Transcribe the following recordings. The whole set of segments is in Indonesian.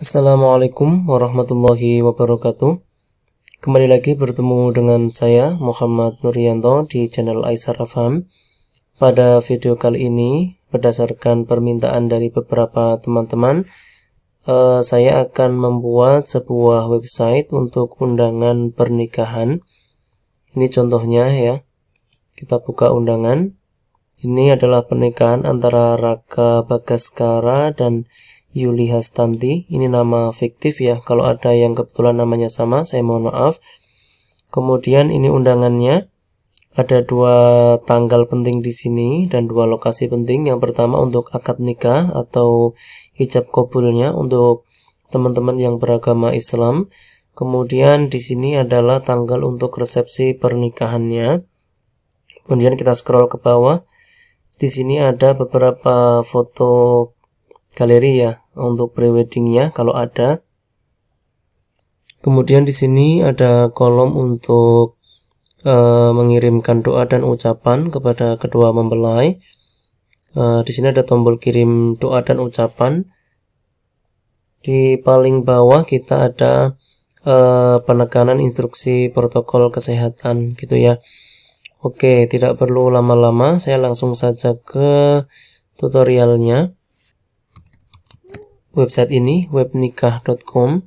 Assalamualaikum warahmatullahi wabarakatuh. Kembali lagi bertemu dengan saya Muhammad Nurianto di channel Aisyah Rafam. Pada video kali ini, berdasarkan permintaan dari beberapa teman-teman, eh, saya akan membuat sebuah website untuk undangan pernikahan. Ini contohnya ya. Kita buka undangan. Ini adalah pernikahan antara Raka Bagaskara dan Yuli Hastanti. Ini nama fiktif ya. Kalau ada yang kebetulan namanya sama, saya mohon maaf. Kemudian ini undangannya. Ada dua tanggal penting di sini dan dua lokasi penting. Yang pertama untuk akad nikah atau hijab kobulnya untuk teman-teman yang beragama Islam. Kemudian di sini adalah tanggal untuk resepsi pernikahannya. Kemudian kita scroll ke bawah. Di sini ada beberapa foto galeri ya untuk preweddingnya kalau ada. Kemudian di sini ada kolom untuk e, mengirimkan doa dan ucapan kepada kedua mempelai. E, di sini ada tombol kirim doa dan ucapan. Di paling bawah kita ada e, penekanan instruksi protokol kesehatan gitu ya. Oke, tidak perlu lama-lama, saya langsung saja ke tutorialnya website ini webnikah.com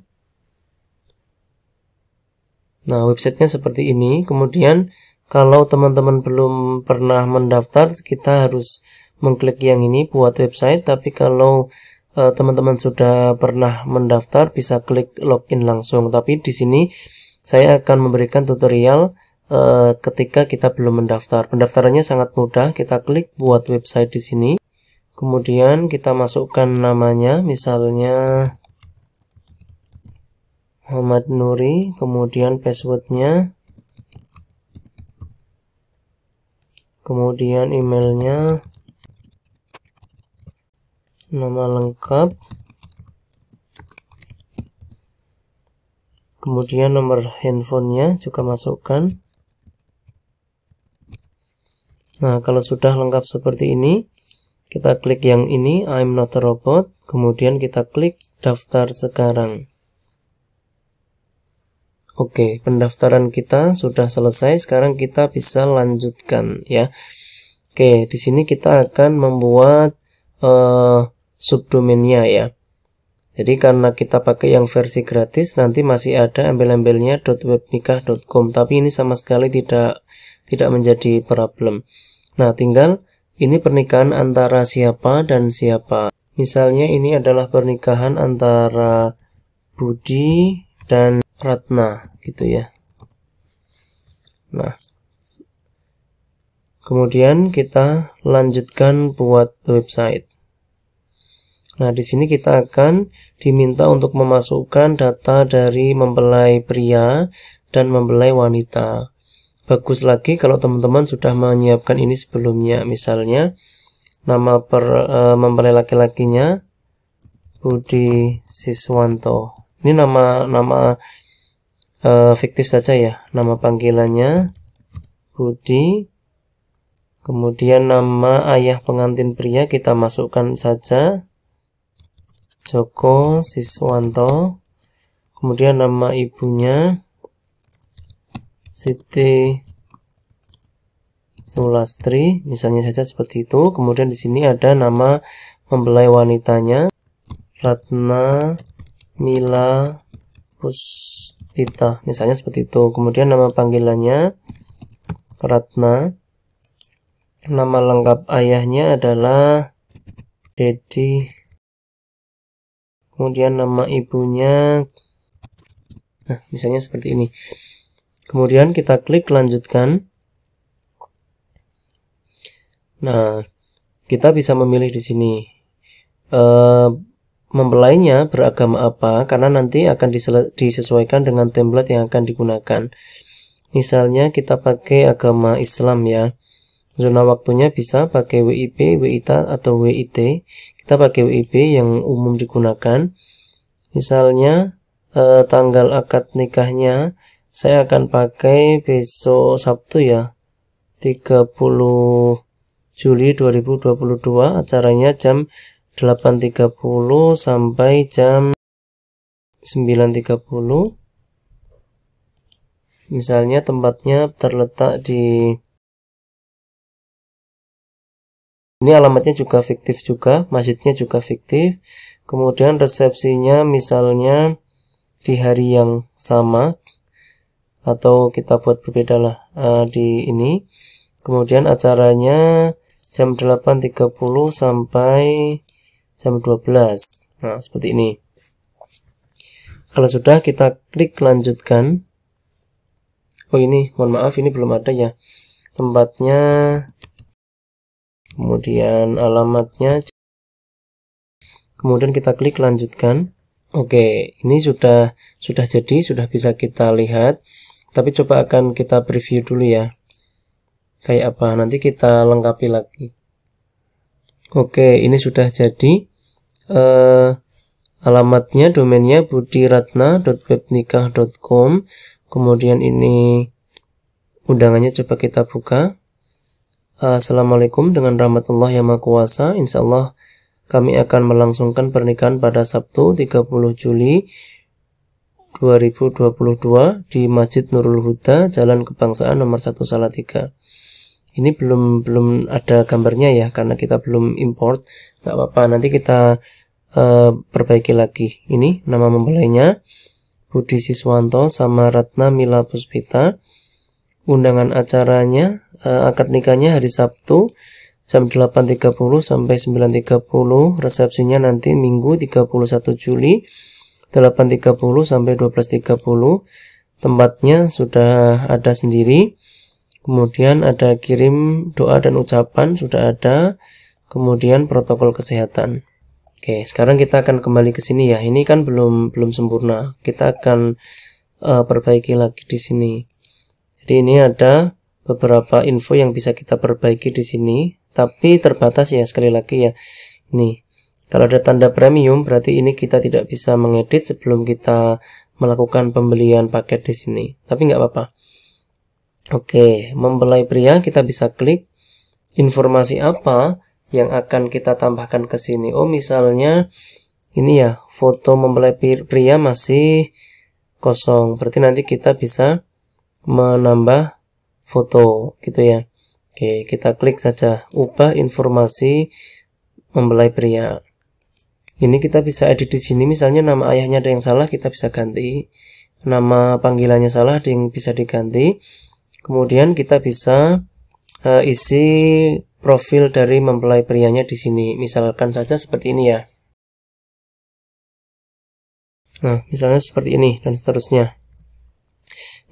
nah websitenya seperti ini kemudian kalau teman-teman belum pernah mendaftar kita harus mengklik yang ini buat website tapi kalau eh, teman-teman sudah pernah mendaftar bisa klik login langsung tapi di sini saya akan memberikan tutorial uh, ketika kita belum mendaftar pendaftarannya sangat mudah kita klik buat website di sini kemudian kita masukkan namanya misalnya Muhammad Nuri kemudian passwordnya kemudian emailnya nama lengkap kemudian nomor handphonenya juga masukkan nah kalau sudah lengkap seperti ini kita klik yang ini, I'm not a robot. Kemudian kita klik daftar sekarang. Oke, pendaftaran kita sudah selesai. Sekarang kita bisa lanjutkan ya. Oke, di sini kita akan membuat uh, subdomainnya ya. Jadi karena kita pakai yang versi gratis nanti masih ada embel-embelnya .webnikah.com tapi ini sama sekali tidak tidak menjadi problem. Nah, tinggal ini pernikahan antara siapa dan siapa. Misalnya ini adalah pernikahan antara Budi dan Ratna gitu ya. Nah, kemudian kita lanjutkan buat website. Nah, di sini kita akan diminta untuk memasukkan data dari mempelai pria dan mempelai wanita bagus lagi kalau teman-teman sudah menyiapkan ini sebelumnya misalnya nama per e, mempelai laki-lakinya Budi Siswanto ini nama nama e, fiktif saja ya nama panggilannya Budi kemudian nama ayah pengantin pria kita masukkan saja Joko Siswanto kemudian nama ibunya city Sulastri, misalnya saja seperti itu. Kemudian di sini ada nama mempelai wanitanya, Ratna Mila Puspita, misalnya seperti itu. Kemudian nama panggilannya Ratna. Nama lengkap ayahnya adalah Dedi. Kemudian nama ibunya, nah misalnya seperti ini. Kemudian kita klik lanjutkan. Nah, kita bisa memilih di sini e, mempelainya beragama apa karena nanti akan disesuaikan dengan template yang akan digunakan. Misalnya kita pakai agama Islam ya. Zona waktunya bisa pakai WIB, WITA, atau WIT. Kita pakai WIB yang umum digunakan. Misalnya e, tanggal akad nikahnya saya akan pakai besok Sabtu ya 30 Juli 2022 acaranya jam 8.30 sampai jam 9.30 misalnya tempatnya terletak di ini alamatnya juga fiktif juga masjidnya juga fiktif kemudian resepsinya misalnya di hari yang sama atau kita buat berbeda lah uh, di ini kemudian acaranya jam 8.30 sampai jam 12 nah seperti ini kalau sudah kita klik lanjutkan oh ini mohon maaf ini belum ada ya tempatnya kemudian alamatnya kemudian kita klik lanjutkan oke ini sudah sudah jadi sudah bisa kita lihat tapi coba akan kita preview dulu ya kayak apa nanti kita lengkapi lagi oke ini sudah jadi uh, alamatnya domainnya budiratna.webnikah.com kemudian ini undangannya coba kita buka eh, Assalamualaikum dengan rahmat Allah yang maha kuasa insyaallah kami akan melangsungkan pernikahan pada Sabtu 30 Juli 2022 di Masjid Nurul Huda, Jalan Kebangsaan nomor 1 Salatiga. Ini belum belum ada gambarnya ya karena kita belum import. nggak apa-apa, nanti kita uh, perbaiki lagi. Ini nama mempelainya Budi Siswanto sama Ratna Mila Puspita. Undangan acaranya uh, akad nikahnya hari Sabtu jam 8.30 sampai 9.30, resepsinya nanti Minggu 31 Juli 8.30 sampai 12.30 tempatnya sudah ada sendiri kemudian ada kirim doa dan ucapan sudah ada kemudian protokol kesehatan oke sekarang kita akan kembali ke sini ya ini kan belum belum sempurna kita akan uh, perbaiki lagi di sini jadi ini ada beberapa info yang bisa kita perbaiki di sini tapi terbatas ya sekali lagi ya ini kalau ada tanda premium berarti ini kita tidak bisa mengedit sebelum kita melakukan pembelian paket di sini. Tapi nggak apa-apa. Oke, membelai pria kita bisa klik informasi apa yang akan kita tambahkan ke sini. Oh, misalnya ini ya, foto membelai pria masih kosong. Berarti nanti kita bisa menambah foto gitu ya. Oke, kita klik saja ubah informasi membelai pria ini kita bisa edit di sini misalnya nama ayahnya ada yang salah kita bisa ganti nama panggilannya salah ada yang bisa diganti kemudian kita bisa uh, isi profil dari mempelai prianya di sini misalkan saja seperti ini ya nah misalnya seperti ini dan seterusnya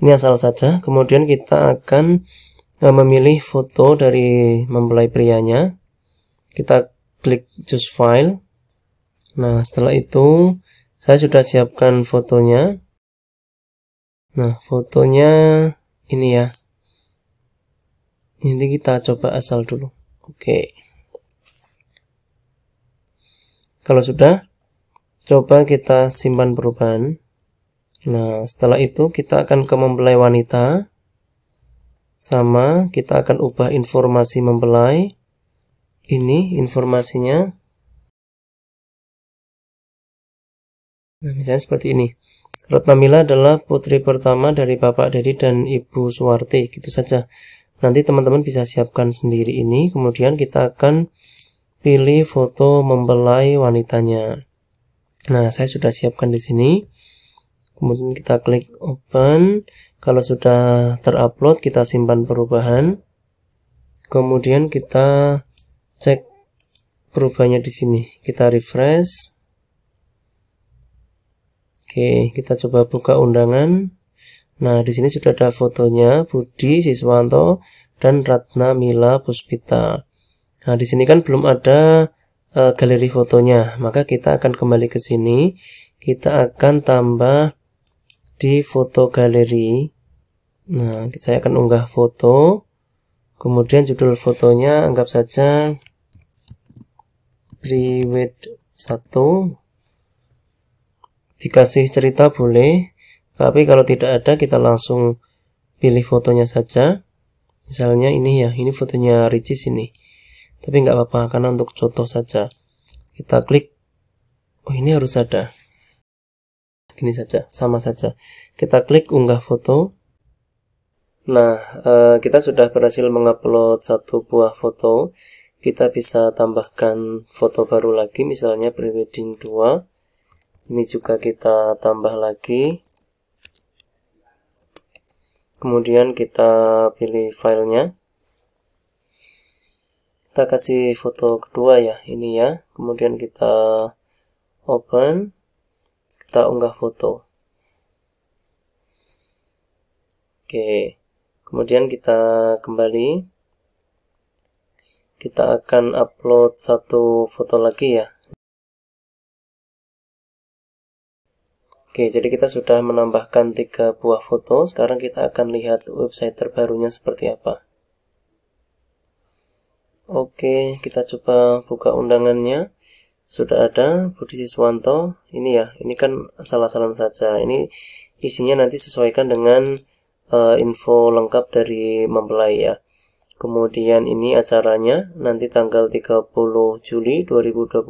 ini asal saja kemudian kita akan uh, memilih foto dari mempelai prianya kita klik choose file Nah, setelah itu saya sudah siapkan fotonya. Nah, fotonya ini ya. Nanti kita coba asal dulu. Oke. Kalau sudah, coba kita simpan perubahan. Nah, setelah itu kita akan ke mempelai wanita. Sama, kita akan ubah informasi mempelai. Ini informasinya Nah, misalnya seperti ini. Ratnamila adalah putri pertama dari Bapak Dedi dan Ibu Suwarti, gitu saja. Nanti teman-teman bisa siapkan sendiri ini, kemudian kita akan pilih foto membelai wanitanya. Nah, saya sudah siapkan di sini. Kemudian kita klik open. Kalau sudah terupload, kita simpan perubahan. Kemudian kita cek perubahannya di sini. Kita refresh. Oke, kita coba buka undangan. Nah, di sini sudah ada fotonya Budi Siswanto dan Ratna Mila Puspita. Nah, di sini kan belum ada e, galeri fotonya, maka kita akan kembali ke sini. Kita akan tambah di foto galeri. Nah, saya akan unggah foto. Kemudian judul fotonya anggap saja private 1 dikasih cerita boleh tapi kalau tidak ada kita langsung pilih fotonya saja misalnya ini ya ini fotonya Ricis ini tapi nggak apa-apa karena untuk contoh saja kita klik oh ini harus ada gini saja sama saja kita klik unggah foto nah eh, kita sudah berhasil mengupload satu buah foto kita bisa tambahkan foto baru lagi misalnya prewedding 2 ini juga kita tambah lagi kemudian kita pilih filenya kita kasih foto kedua ya ini ya kemudian kita open kita unggah foto oke kemudian kita kembali kita akan upload satu foto lagi ya Oke, jadi kita sudah menambahkan tiga buah foto. Sekarang kita akan lihat website terbarunya seperti apa. Oke, kita coba buka undangannya. Sudah ada Budi Siswanto. Ini ya, ini kan salah salam saja. Ini isinya nanti sesuaikan dengan uh, info lengkap dari mempelai ya. Kemudian ini acaranya nanti tanggal 30 Juli 2022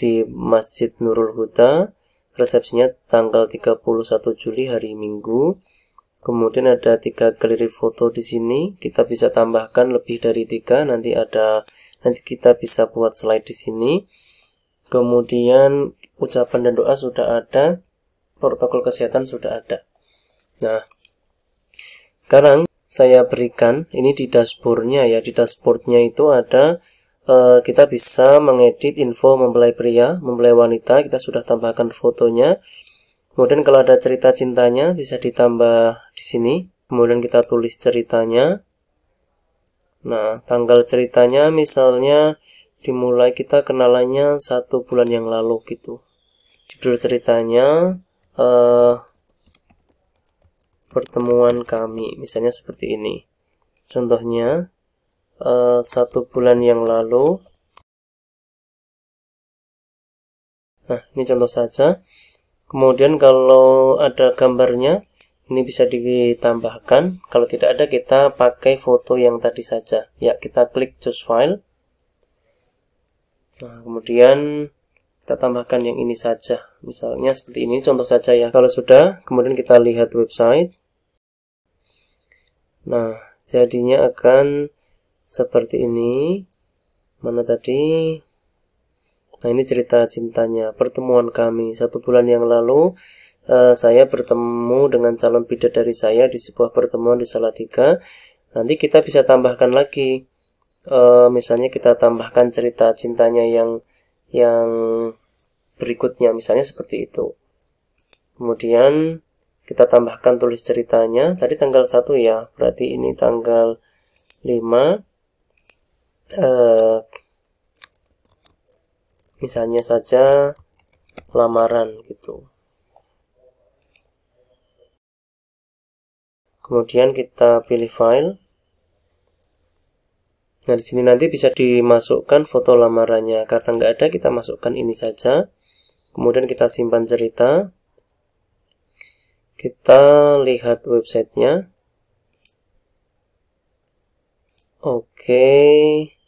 di Masjid Nurul Huda resepsinya tanggal 31 Juli hari Minggu kemudian ada tiga galeri foto di sini kita bisa tambahkan lebih dari tiga nanti ada nanti kita bisa buat slide di sini kemudian ucapan dan doa sudah ada protokol kesehatan sudah ada nah sekarang saya berikan ini di dashboardnya ya di dashboardnya itu ada Eh, kita bisa mengedit info mempelai pria, mempelai wanita, kita sudah tambahkan fotonya. Kemudian kalau ada cerita cintanya bisa ditambah di sini. Kemudian kita tulis ceritanya. Nah, tanggal ceritanya misalnya dimulai kita kenalannya satu bulan yang lalu gitu. Judul ceritanya uh, pertemuan kami, misalnya seperti ini. Contohnya, Eh, satu bulan yang lalu. Nah, ini contoh saja. Kemudian kalau ada gambarnya, ini bisa ditambahkan. Kalau tidak ada, kita pakai foto yang tadi saja. Ya, kita klik choose file. Nah, kemudian kita tambahkan yang ini saja. Misalnya seperti ini, contoh saja ya. Kalau sudah, kemudian kita lihat website. Nah, jadinya akan seperti ini mana tadi nah ini cerita cintanya pertemuan kami satu bulan yang lalu uh, saya bertemu dengan calon dari saya di sebuah pertemuan di Salatiga nanti kita bisa tambahkan lagi uh, misalnya kita tambahkan cerita cintanya yang yang berikutnya misalnya seperti itu kemudian kita tambahkan tulis ceritanya tadi tanggal 1 ya berarti ini tanggal 5 Eh, misalnya saja lamaran gitu kemudian kita pilih file nah di sini nanti bisa dimasukkan foto lamarannya karena nggak ada kita masukkan ini saja kemudian kita simpan cerita kita lihat websitenya oke okay.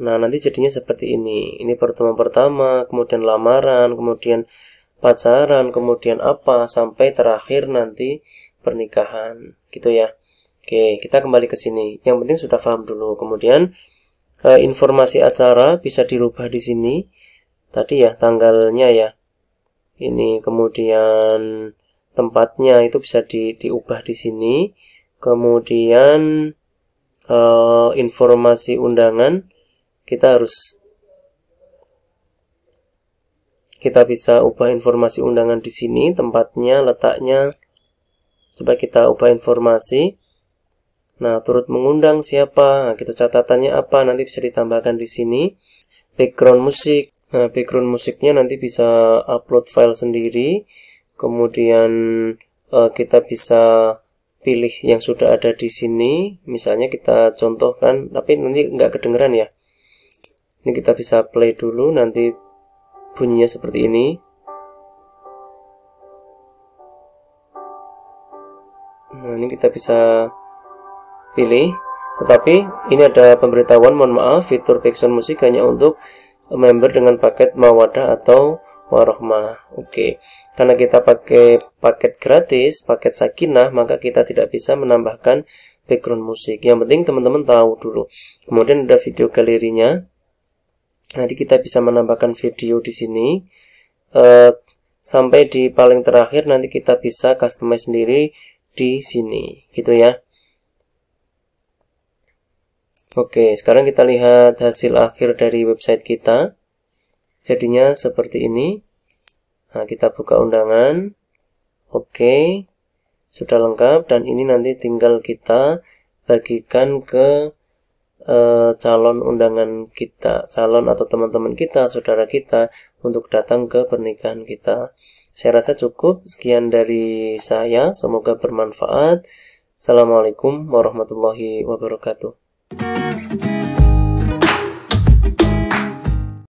Nah, nanti jadinya seperti ini. Ini pertemuan pertama, kemudian lamaran, kemudian pacaran, kemudian apa, sampai terakhir nanti pernikahan. Gitu ya. Oke, kita kembali ke sini. Yang penting sudah paham dulu. Kemudian, eh, informasi acara bisa dirubah di sini. Tadi ya, tanggalnya ya. Ini kemudian tempatnya itu bisa di, diubah di sini. Kemudian, eh, informasi undangan kita harus kita bisa ubah informasi undangan di sini tempatnya letaknya coba kita ubah informasi nah turut mengundang siapa nah, kita gitu, catatannya apa nanti bisa ditambahkan di sini background musik nah background musiknya nanti bisa upload file sendiri kemudian eh, kita bisa pilih yang sudah ada di sini misalnya kita contohkan tapi nanti nggak kedengeran ya ini kita bisa play dulu nanti bunyinya seperti ini nah ini kita bisa pilih tetapi ini ada pemberitahuan mohon maaf fitur background musik hanya untuk member dengan paket mawadah atau warohmah oke okay. karena kita pakai paket gratis paket sakinah maka kita tidak bisa menambahkan background musik yang penting teman-teman tahu dulu kemudian ada video galerinya nanti kita bisa menambahkan video di sini uh, sampai di paling terakhir nanti kita bisa customize sendiri di sini gitu ya Oke sekarang kita lihat hasil akhir dari website kita jadinya seperti ini nah, kita buka undangan Oke sudah lengkap dan ini nanti tinggal kita bagikan ke uh, calon undangan kita, calon atau teman-teman kita, saudara kita untuk datang ke pernikahan kita. Saya rasa cukup. Sekian dari saya. Semoga bermanfaat. Assalamualaikum warahmatullahi wabarakatuh.